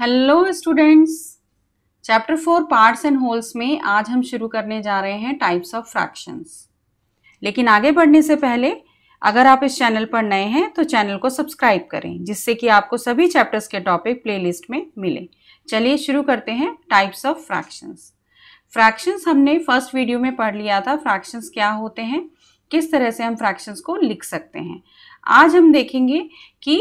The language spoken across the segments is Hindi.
Hello students chapter four parts and wholes में आज हम शुरू करने जा रहे हैं टाइप्स ऑफ फ्रैक्शंस लेकिन आगे बढ़ने से पहले अगर आप इस चैनल पर नए हैं तो चैनल को सब्सक्राइब करें जिससे कि आपको सभी चैप्टर्स के टॉपिक प्लेलिस्ट में मिले चलिए शुरू करते हैं टाइप्स ऑफ फ्रैक्शंस फ्रैक्शंस हमने फर्स्ट वीडियो में पढ़ लिया था फ्रैक्शंस क्या होते हैं किस तरह से हम फ्रैक्शंस को लिख सकते हैं आज हम देखेंगे कि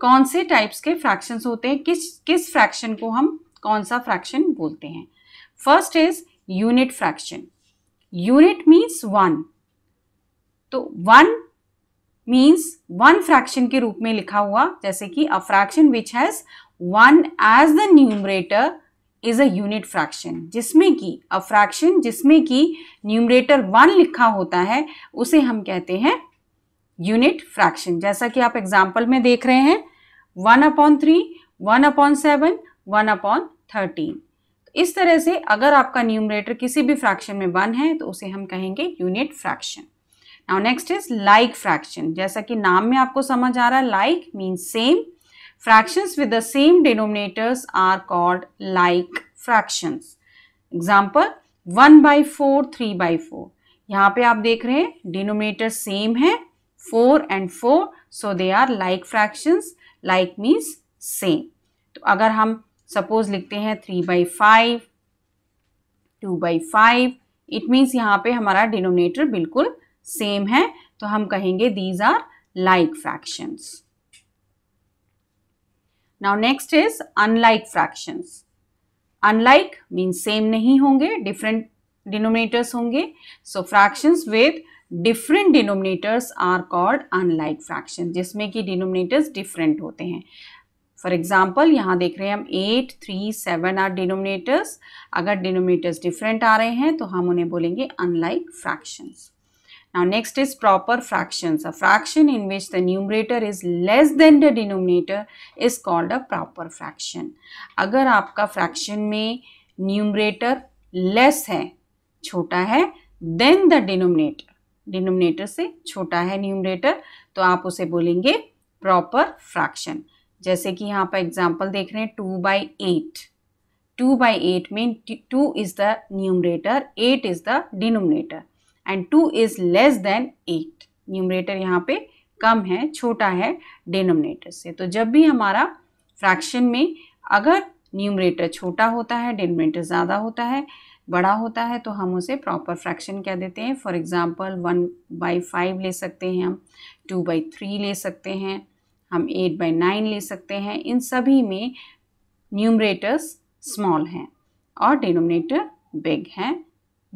कौन से टाइप्स के फ्रैक्शंस होते हैं किस किस फ्रैक्शन को हम कौन सा फ्रैक्शन बोलते हैं first is unit fraction unit means one तो वन मीन्स वन फ्रैक्शन के रूप में लिखा हुआ जैसे कि a fraction which has one as the numerator is a unit fraction जिसमें कि अ फ्रैक्शन जिसमें कि न्यूमरेटर वन लिखा होता है उसे हम कहते हैं यूनिट फ्रैक्शन जैसा कि आप एग्जाम्पल में देख रहे हैं one upon three one upon seven one upon thirteen तो इस तरह से अगर आपका न्यूमरेटर किसी भी फ्रैक्शन में वन है तो उसे हम कहेंगे unit fraction now next is like fraction जैसा कि नाम में आपको समझ आ रहा है like mean same fraction with the same denominators are called like fractions example one by four three by four यहाँ पे आप देख रहे हैं डिनोमिनेटर सेम है four and four so they are like fractions like means same तो अगर हम सपोज लिखते हैं three by five two by five it means यहाँ पे हमारा डिनोमिनेटर बिल्कुल सेम है तो हम कहेंगे these are like fractions now next is unlike fractions unlike means same नहीं होंगे डिफरेंट डिनोमिनेटर्स होंगे so fractions with different denominators are called unlike fraction जिसमें कि डिनोमिनेटर्स डिफरेंट होते हैं फॉर एग्जाम्पल यहाँ देख रहे हैं हम eight three seven are denominators अगर डिनोमिनेटर्स डिफरेंट आ रहे हैं तो हम उन्हें बोलेंगे unlike fractions now next is proper fractions a fraction in which the numerator is less than the denominator is called a proper fraction agar aapka fraction mein numerator less hai chota hai then the denominator denominator से छोटा है न्यूमरेटर तो आप उसे बोलेंगे प्रॉपर फ्रैक्शन जैसे कि यहाँ पर एग्जाम्पल देख रहे हैं two by eight two by eight में two is the numerator eight is the denominator and two is less than eight numerator यहाँ पे कम है छोटा है डिनोमिनेटर से तो जब भी हमारा फ्रैक्शन में अगर न्यूमरेटर छोटा होता है डिनोमिनेटर ज़्यादा होता है बड़ा होता है तो हम उसे प्रॉपर फ्रैक्शन कह देते हैं for example one by five ले सकते हैं हम टू बाई थ्री ले सकते हैं हम एट बाई नाइन ले सकते हैं इन सभी में न्यूमरेटर्स स्मॉल हैं और डिनोमिनेटर बिग हैं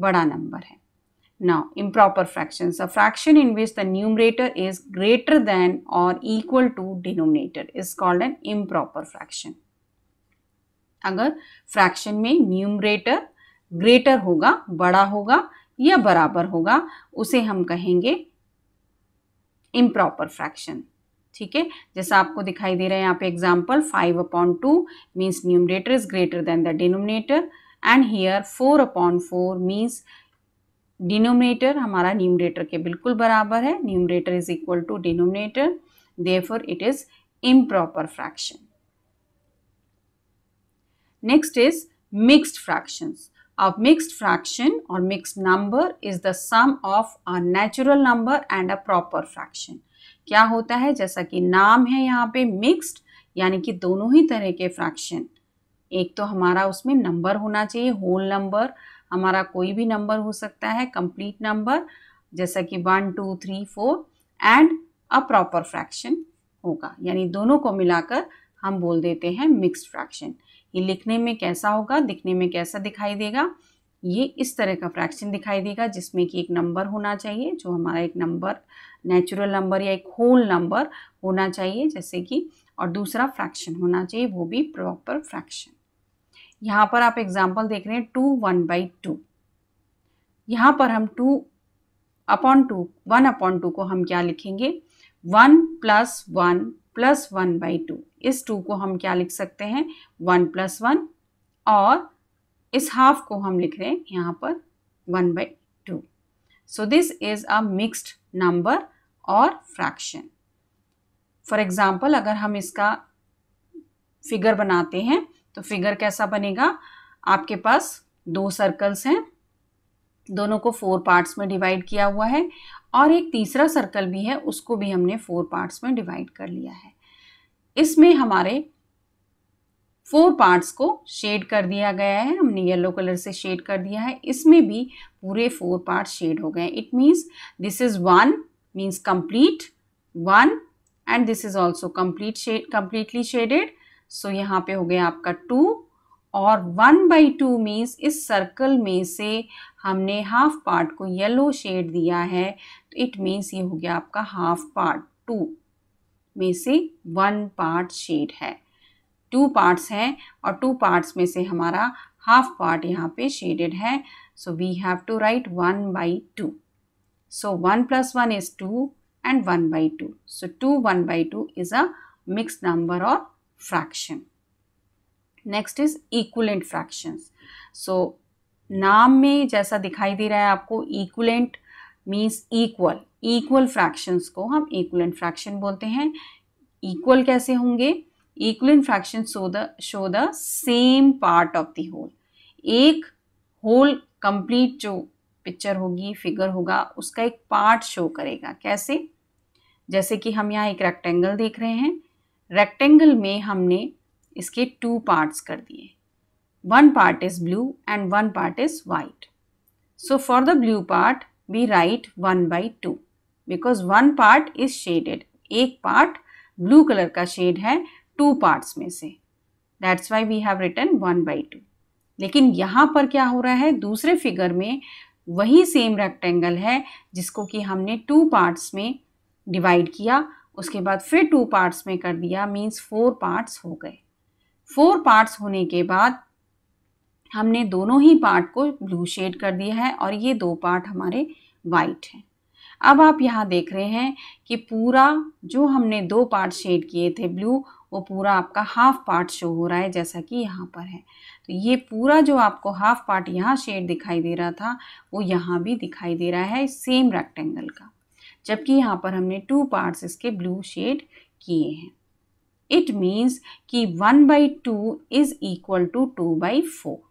बड़ा नंबर है now improper fraction a fraction in which the numerator is greater than और equal to denominator is called an improper fraction अगर फ्रैक्शन में न्यूमरेटर ग्रेटर होगा बड़ा होगा या बराबर होगा उसे हम कहेंगे इम्प्रॉपर फ्रैक्शन ठीक है जैसा आपको दिखाई दे रहा है यहाँ पे example five upon two means numerator is greater than the denominator and here four upon four means denominator हमारा न्यूमरेटर के बिल्कुल बराबर है numerator is equal to denominator four it is improper fraction next is mixed fractions A mixed fraction or mixed number is the sum of a natural number and a proper fraction. क्या होता है जैसा कि नाम है यहाँ पे मिक्स्ड यानी कि दोनों ही तरह के फ्रैक्शन एक तो हमारा उसमें नंबर होना चाहिए होल नंबर हमारा कोई भी नंबर हो सकता है complete नंबर जैसा कि one two three four and a proper fraction होगा यानी दोनों को मिलाकर हम बोल देते हैं मिक्स्ड फ्रैक्शन ये लिखने में कैसा होगा दिखने में कैसा दिखाई देगा ये इस तरह का फ्रैक्शन दिखाई देगा जिसमें कि एक नंबर होना चाहिए जो हमारा एक नंबर नेचुरल नंबर या एक होल नंबर होना चाहिए जैसे कि और दूसरा फ्रैक्शन होना चाहिए वो भी प्रॉपर फ्रैक्शन यहाँ पर आप एग्जाम्पल देख रहे हैं टू वन बाई टू यहाँ पर हम two upon two one upon two को हम क्या लिखेंगे one plus one plus one by two इस टू को हम क्या लिख सकते हैं वन प्लस वन और इस हाफ को हम लिख रहे हैं यहाँ पर one by two so this is a mixed number और फ्रैक्शन फॉर एग्ज़ाम्पल अगर हम इसका फिगर बनाते हैं तो फिगर कैसा बनेगा आपके पास दो सर्कल्स हैं दोनों को फोर पार्ट्स में डिवाइड किया हुआ है और एक तीसरा सर्कल भी है उसको भी हमने फोर पार्ट्स में डिवाइड कर लिया है इसमें हमारे फोर पार्ट्स को शेड कर दिया गया है हमने येलो कलर से शेड कर दिया है इसमें भी पूरे फोर पार्ट शेड हो गए it means this is one means complete one and this is also complete shade completely shaded so यहाँ पे हो गया आपका टू और वन बाई टू मीन्स इस सर्कल में से हमने हाफ पार्ट को येलो शेड दिया है तो इट मीन्स ये हो गया आपका हाफ पार्ट टू में से वन पार्ट शेड है टू पार्ट्स हैं और टू पार्ट्स में से हमारा हाफ पार्ट यहाँ पे शेडेड है so we have to write one by two so one plus one is two and one by two so two one by two is a mix number और fraction next is equivalent fractions so नाम में जैसा दिखाई दे रहा है आपको equivalent means equal equal fractions को हम इक्वलेंट फ्रैक्शन बोलते हैं इक्वल कैसे होंगे equivalent fraction show the show the same part of the whole एक होल कंप्लीट जो पिक्चर होगी फिगर होगा उसका एक पार्ट शो करेगा कैसे जैसे कि हम यहाँ एक रेक्टेंगल देख रहे हैं रेक्टेंगल में हमने इसके टू पार्ट्स कर दिए one part is blue and one part is white so for the blue part we write one by two because one part is shaded एक पार्ट ब्लू कलर का शेड है टू पार्ट्स में से that's why we have written one by two लेकिन यहाँ पर क्या हो रहा है दूसरे फिगर में वही सेम रेक्टेंगल है जिसको कि हमने टू पार्ट्स में डिवाइड किया उसके बाद फिर टू पार्ट्स में कर दिया मीन्स फोर पार्ट्स हो गए फोर पार्ट्स होने के बाद हमने दोनों ही पार्ट को ब्लू शेड कर दिया है और ये दो पार्ट हमारे वाइट हैं अब आप यहाँ देख रहे हैं कि पूरा जो हमने दो पार्ट शेड किए थे ब्लू वो पूरा आपका हाफ पार्ट शो हो रहा है जैसा कि यहाँ पर है तो ये पूरा जो आपको हाफ पार्ट यहाँ शेड दिखाई दे रहा था वो यहाँ भी दिखाई दे रहा है सेम रेक्टेंगल का जबकि यहाँ पर हमने टू पार्ट्स इसके ब्लू शेड किए हैं इट मीन्स कि one by two is equal to two by four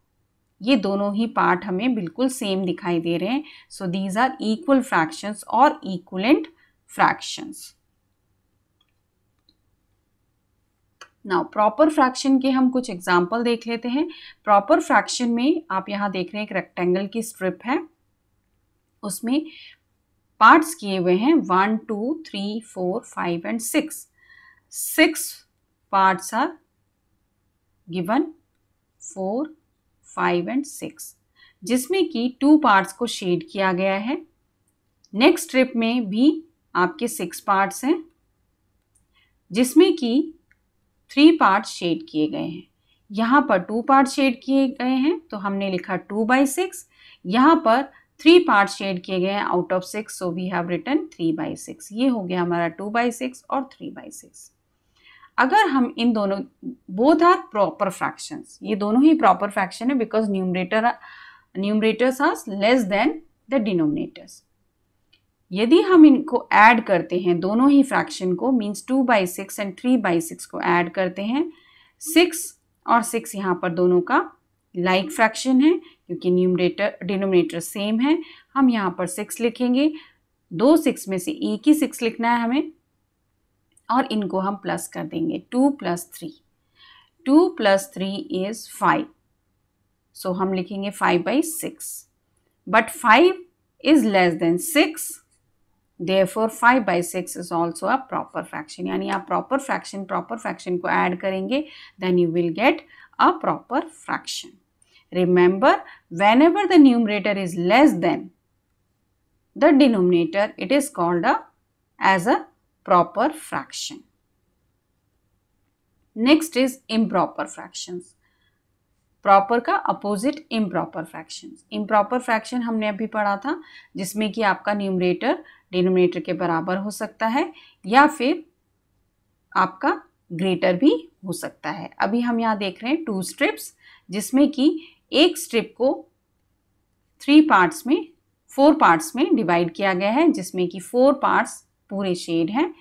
ये दोनों ही पार्ट हमें बिल्कुल सेम दिखाई दे रहे हैं so these are equal fractions और equivalent fractions now proper fraction के हम कुछ एग्जाम्पल देख लेते हैं प्रॉपर फ्रैक्शन में आप यहाँ देख रहे हैं एक रेक्टेंगल की स्ट्रिप है उसमें पार्ट्स किए हुए हैं one two three four five and six six parts are given four five and six जिसमें कि टू पार्ट्स को शेड किया गया है नेक्स्ट ट्रिप में भी आपके सिक्स पार्ट्स हैं जिसमें कि थ्री पार्ट शेड किए गए हैं यहाँ पर टू पार्ट शेड किए गए हैं तो हमने लिखा टू बाई सिक्स यहाँ पर थ्री पार्ट शेड किए गए हैं out of six so we have written three by six ये हो गया हमारा टू बाई सिक्स और थ्री बाई सिक्स अगर हम इन दोनों बोथ आर प्रॉपर फ्रैक्शन ये दोनों ही प्रॉपर फ्रैक्शन है because numerator numerators are less than the denominators यदि हम इनको ऐड करते हैं दोनों ही फ्रैक्शन को means two by six and three by six को ऐड करते हैं सिक्स और सिक्स यहाँ पर दोनों का लाइक like फ्रैक्शन है क्योंकि न्यूमरेटर डिनोमिनेटर सेम है हम यहाँ पर सिक्स लिखेंगे दो सिक्स में से एक ही सिक्स लिखना है हमें और इनको हम प्लस कर देंगे two plus three two plus three is five so हम लिखेंगे five by six but five is less than six for five by six is also a proper fraction यानी आप प्रॉपर फ्रैक्शन प्रॉपर फ्रैक्शन को ऐड करेंगे then you will get a proper fraction whenever the numerator is less than the denominator it is called a as a proper fraction. Next is improper fractions. Proper का opposite improper fraction improper fraction हमने अभी पढ़ा था जिसमें कि आपका न्यूमरेटर डिनोमिनेटर के बराबर हो सकता है या फिर आपका ग्रेटर भी हो सकता है अभी हम यहाँ देख रहे हैं टू स्ट्रिप्स जिसमें कि एक स्ट्रिप को थ्री पार्ट्स में फोर पार्ट्स में डिवाइड किया गया है जिसमें कि फोर पार्ट्स पूरे शेड हैं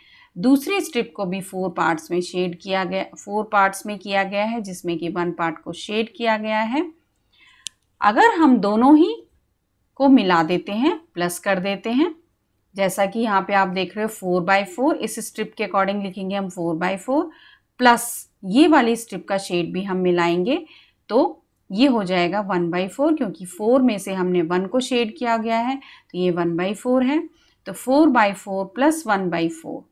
दूसरे स्ट्रिप को भी फोर पार्ट्स में शेड किया गया फोर पार्ट्स में किया गया है जिसमें कि वन पार्ट को शेड किया गया है अगर हम दोनों ही को मिला देते हैं प्लस कर देते हैं जैसा कि यहाँ पे आप देख रहे हो फोर बाई फोर इस स्ट्रिप के अकॉर्डिंग लिखेंगे हम फोर बाई फोर प्लस ये वाली स्ट्रिप का शेड भी हम मिलाएंगे तो ये हो जाएगा वन बाई फोर क्योंकि फोर में से हमने वन को शेड किया गया है तो ये वन बाई फोर है तो four by four plus one by four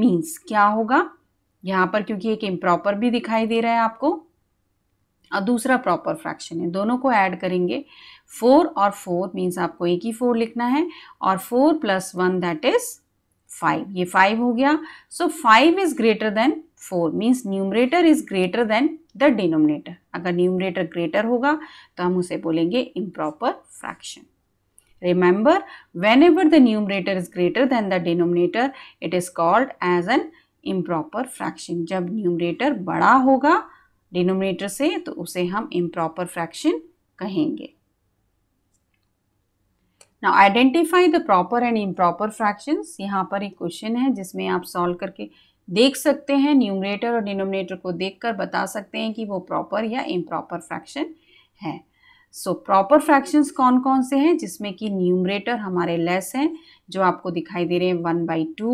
means क्या होगा यहाँ पर क्योंकि एक इम्प्रॉपर भी दिखाई दे रहा है आपको और दूसरा प्रॉपर फ्रैक्शन है दोनों को ऐड करेंगे फोर और फोर मीन्स आपको एक ही फोर लिखना है और four plus one that is five ये फाइव हो गया so five is greater than four means numerator is greater than the denominator अगर न्यूमरेटर ग्रेटर होगा तो हम उसे बोलेंगे improper fraction Remember, whenever the numerator is greater than the denominator, it is called as an improper fraction. jab numerator bada hoga denominator se to use hum improper fraction kahenge Now identify the proper and improper fractions. yahan par ek question hai jisme aap solve karke देख सकते हैं न्यूमरेटर और डिनोमिनेटर को देखकर बता सकते हैं कि वो प्रॉपर या इम्प्रॉपर फ्रैक्शन है सो प्रॉपर फ्रैक्शंस कौन कौन से हैं जिसमें कि न्यूमरेटर हमारे लेस हैं जो आपको दिखाई दे रहे हैं one by two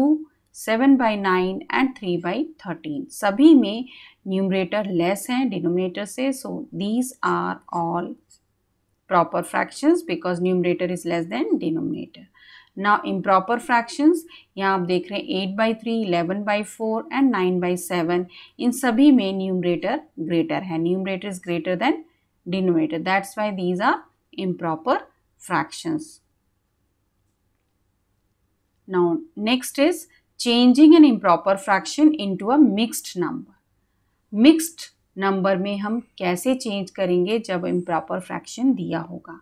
seven by nine and three by thirteen सभी में न्यूमरेटर लेस हैं डिनोमिनेटर से so these are all proper fractions because numerator is less than denominator ना इम्प्रॉपर फ्रैक्शंस यहाँ आप देख रहे हैं eight by three eleven by four and nine by seven इन सभी में न्यूमरेटर ग्रेटर है numerator is greater than denominator. That's why these are improper fractions. Now, next is changing an improper fraction into a mixed number mixed number में हम कैसे चेंज करेंगे जब इम्प्रॉपर फ्रैक्शन दिया होगा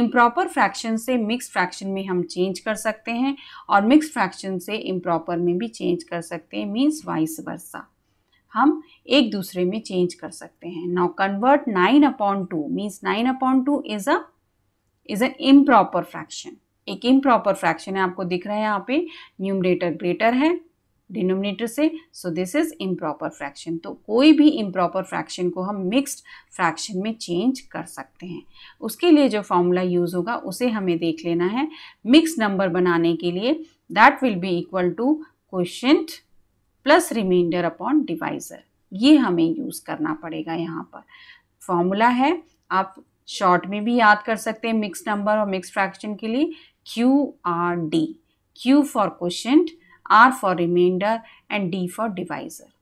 इम्प्रॉपर फ्रैक्शन से मिक्स फ्रैक्शन में हम चेंज कर सकते हैं और मिक्स फ्रैक्शन से इम्प्रॉपर में भी चेंज कर सकते हैं मीन्स वाइस वर्सा हम एक दूसरे में चेंज कर सकते हैं now convert nine upon two means nine upon two is a is an improper fraction एक इम्प्रॉपर फ्रैक्शन है आपको दिख रहा है यहाँ पे न्यूमरेटर ग्रेटर है डिनोमिनेटर से so this is improper fraction तो कोई भी इम्प्रॉपर फ्रैक्शन को हम मिक्सड फ्रैक्शन में चेंज कर सकते हैं उसके लिए जो फॉर्मूला यूज़ होगा उसे हमें देख लेना है मिक्स नंबर बनाने के लिए that will be equal to question plus remainder upon divisor ये हमें यूज़ करना पड़ेगा यहाँ पर फॉर्मूला है आप शॉर्ट में भी याद कर सकते हैं मिक्स नंबर और मिक्स फ्रैक्शन के लिए Q R D Q for question R for remainder and D for divisor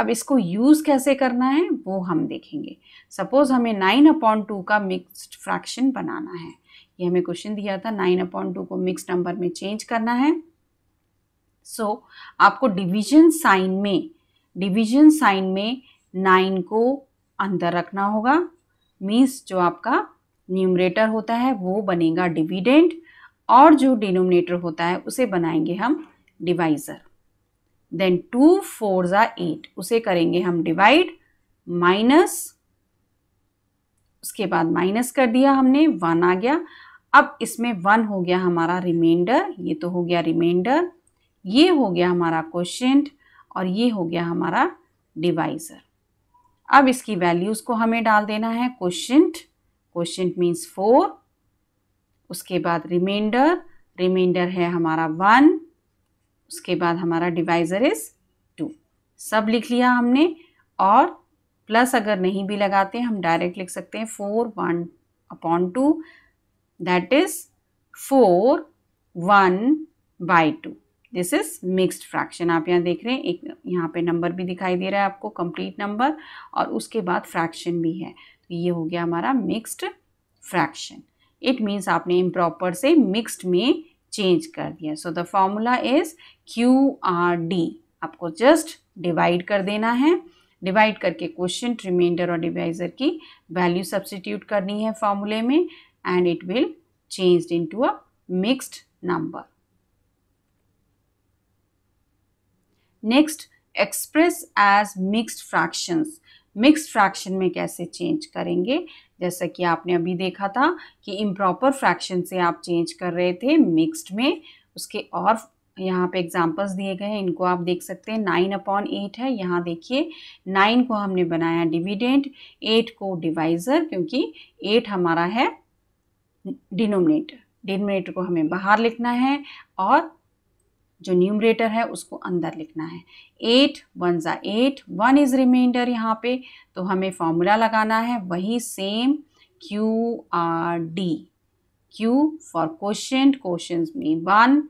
अब इसको यूज़ कैसे करना है वो हम देखेंगे सपोज हमें नाइन अपॉन टू का मिक्स फ्रैक्शन बनाना है ये हमें क्वेश्चन दिया था नाइन अपॉन टू को मिक्स नंबर में चेंज करना है सो so, आपको डिवीजन साइन में डिवीजन साइन में नाइन को अंदर रखना होगा मीन्स जो आपका न्यूमरेटर होता है वो बनेगा डिविडेंड और जो डिनोमिनेटर होता है उसे बनाएंगे हम डिवाइज़र देन टू फोर ज़ा एट उसे करेंगे हम डिवाइड माइनस उसके बाद माइनस कर दिया हमने वन आ गया अब इसमें वन हो गया हमारा रिमाइंडर ये तो हो गया रिमाइंडर ये हो गया हमारा क्वेश्चन और ये हो गया हमारा डिवाइज़र अब इसकी वैल्यूज़ को हमें डाल देना है क्वेश्चन क्वेश्चन मीन्स फोर उसके बाद रिमाइंडर रिमाइंडर है हमारा वन उसके बाद हमारा डिवाइज़र इज़ टू सब लिख लिया हमने और प्लस अगर नहीं भी लगाते हम डायरेक्ट लिख सकते हैं four one upon two that is four one by two this is mixed fraction आप यहाँ देख रहे हैं एक यहाँ पे नंबर भी दिखाई दे रहा है आपको कंप्लीट नंबर और उसके बाद फ्रैक्शन भी है तो ये हो गया हमारा मिक्स्ड फ्रैक्शन इट मीन्स आपने इम्प्रॉपर से मिक्स्ड में चेंज कर दिया so the formula is Q R D आपको जस्ट डिवाइड कर देना है डिवाइड करके क्वेश्चन रिमाइंडर और डिवाइजर की वैल्यू सब्सिट्यूट करनी है फॉर्मूले में and it will change into a mixed number next express as mixed fractions mix fraction में कैसे चेंज करेंगे जैसा कि आपने अभी देखा था कि इम्प्रॉपर फ्रैक्शन से आप चेंज कर रहे थे मिक्स्ड में उसके और यहाँ पे एग्जांपल्स दिए गए हैं इनको आप देख सकते हैं नाइन अपॉन एट है यहाँ देखिए नाइन को हमने बनाया डिविडेंट एट को डिवाइज़र क्योंकि एट हमारा है डिनोमिनेटर डिनोमिनेटर को हमें बाहर लिखना है और जो न्यूमरेटर है उसको अंदर लिखना है एट वन ज़ा एट वन इज़ रिमाइंडर यहाँ पे तो हमें फॉर्मूला लगाना है वही same Q R D Q for question question में one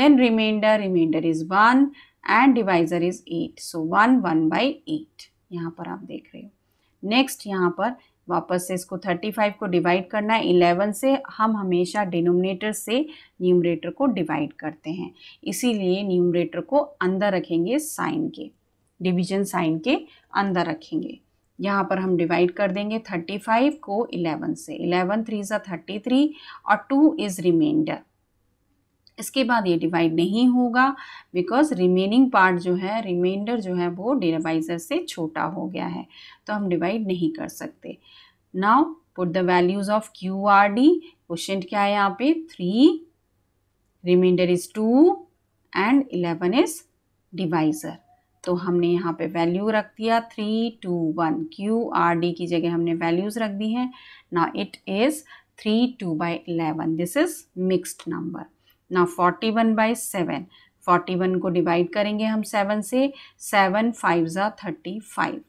then remainder remainder is one and divisor is eight so one one by eight यहाँ पर आप देख रहे हो नेक्स्ट यहाँ पर वापस से इसको 35 को डिवाइड करना है 11 से हम हमेशा डिनोमिनेटर से न्यूमरेटर को डिवाइड करते हैं इसीलिए न्यूमरेटर को अंदर रखेंगे साइन के डिवीजन साइन के अंदर रखेंगे यहाँ पर हम डिवाइड कर देंगे 35 को 11 से 11 थ्री ज़ा थर्टी और टू इज़ रिमाइंडर इसके बाद ये डिवाइड नहीं होगा बिकॉज रिमेनिंग पार्ट जो है रिमाइंडर जो है वो डिवाइजर से छोटा हो गया है तो हम डिवाइड नहीं कर सकते now put the values of Q R D question क्या है यहाँ पे three remainder is two and eleven is divisor तो हमने यहाँ पे वैल्यू रख दिया three two one Q R D की जगह हमने वैल्यूज़ रख दी हैं ना it is three two by eleven this is mixed number ना forty one by seven forty one को डिवाइड करेंगे हम सेवन से सेवन फाइव ज़ा थर्टी फाइव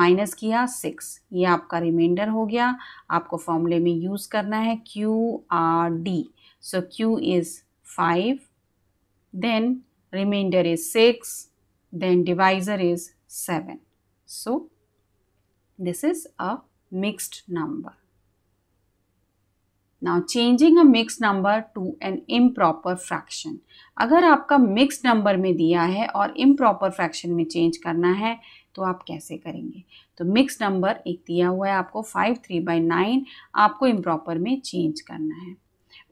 माइनस किया सिक्स ये आपका रिमाइंडर हो गया आपको फॉर्मूले में यूज़ करना है Q R D so Q is five then remainder is 6 then divisor is 7 so this is a mixed number now changing a mix number to an improper fraction अगर आपका मिक्स नंबर में दिया है और इम्प्रॉपर फ्रैक्शन में चेंज करना है तो आप कैसे करेंगे तो मिक्स नंबर एक दिया हुआ है आपको फाइव थ्री बाई नाइन आपको इम्प्रॉपर में चेंज करना है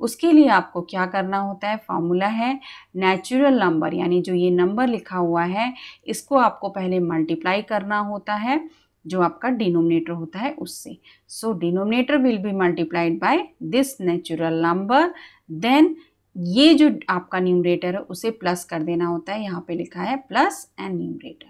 उसके लिए आपको क्या करना होता है फॉर्मूला है नेचुरल नंबर यानी जो ये नंबर लिखा हुआ है इसको आपको पहले मल्टीप्लाई करना होता है जो आपका डिनोमिनेटर होता है उससे so denominator will be multiplied by this natural number then ये जो आपका न्यूमरेटर है उसे प्लस कर देना होता है यहाँ पे लिखा है प्लस एंड न्यूमरेटर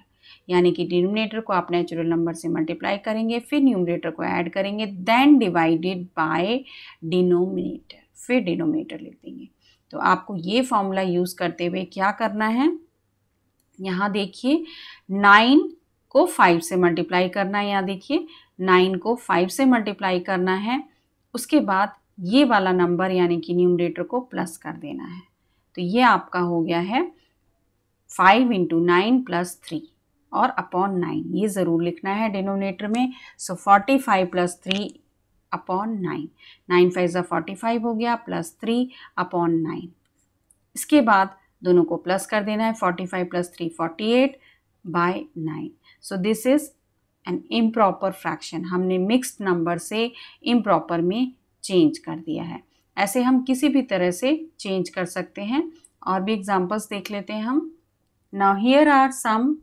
यानी कि डिनोमिनेटर को आप नेचुरल नंबर से मल्टीप्लाई करेंगे फिर न्यूमरेटर को ऐड करेंगे देन डिवाइडेड बाय डिनोमिनेटर फिर डिनोमिनेटर लिख देंगे तो आपको ये फॉर्मूला यूज़ करते हुए क्या करना है यहाँ देखिए नाइन को फाइव से मल्टीप्लाई करना है यहाँ देखिए नाइन को फाइव से मल्टीप्लाई करना है उसके बाद ये वाला नंबर यानी कि न्यूमरेटर को प्लस कर देना है तो ये आपका हो गया है five into nine plus three और अपॉन नाइन ये ज़रूर लिखना है डिनोमिनेटर में so forty five plus three upon nine nine five ज़ा फोर्टी फाइव हो गया प्लस थ्री अपॉन नाइन इसके बाद दोनों को प्लस कर देना है forty five plus three forty eight by nine so this is an improper fraction हमने मिक्स्ड नंबर से इम्प्रॉपर में चेंज कर दिया है ऐसे हम किसी भी तरह से चेंज कर सकते हैं और भी एग्जाम्पल्स देख लेते हैं हम now here are some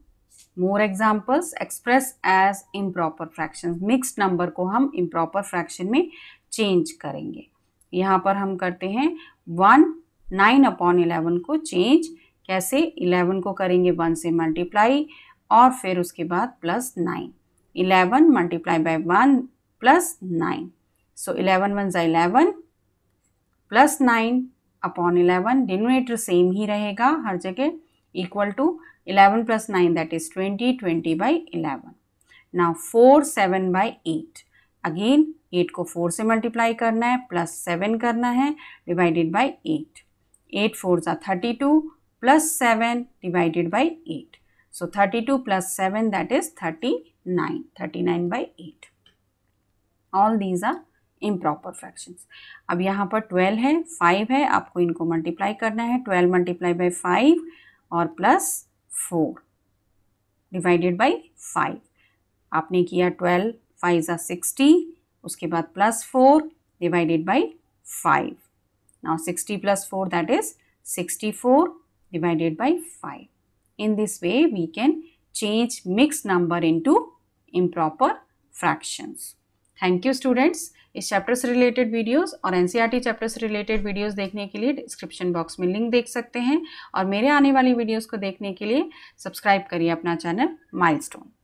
more examples express as improper fraction mixed number को हम इम्प्रॉपर फ्रैक्शन में चेंज करेंगे यहाँ पर हम करते हैं वन नाइन अपॉन इलेवन को चेंज कैसे इलेवन को करेंगे वन से मल्टीप्लाई और फिर उसके बाद plus nine eleven multiply by one plus nine so eleven one ज़ा eleven plus nine upon eleven denominator same ही रहेगा हर जगह equal to eleven plus nine that is twenty twenty by eleven now four seven by eight again eight को फोर से मल्टीप्लाई करना है प्लस सेवन करना है divided by eight eight four ज़ा thirty two plus seven divided by eight So 32 plus 7 that is 39, 39 by 8. All these are improper fractions अब यहाँ पर ट्वेल्व है फाइव है आपको इनको मल्टीप्लाई करना है ट्वेल्व मल्टीप्लाई बाई फाइव और plus four divided by five आपने किया ट्वेल्व 5 ज़ा सिक्सटी उसके बाद plus four divided by five now sixty plus four that is sixty four divided by five In this way, we can change mixed number into improper fractions. Thank you students इस चैप्टर से रिलेटेड वीडियोस और एनसीईआरटी चैप्टर से रिलेटेड वीडियोस देखने के लिए डिस्क्रिप्शन बॉक्स में लिंक देख सकते हैं और मेरे आने वाली वीडियोस को देखने के लिए सब्सक्राइब करिए अपना चैनल माइलस्टोन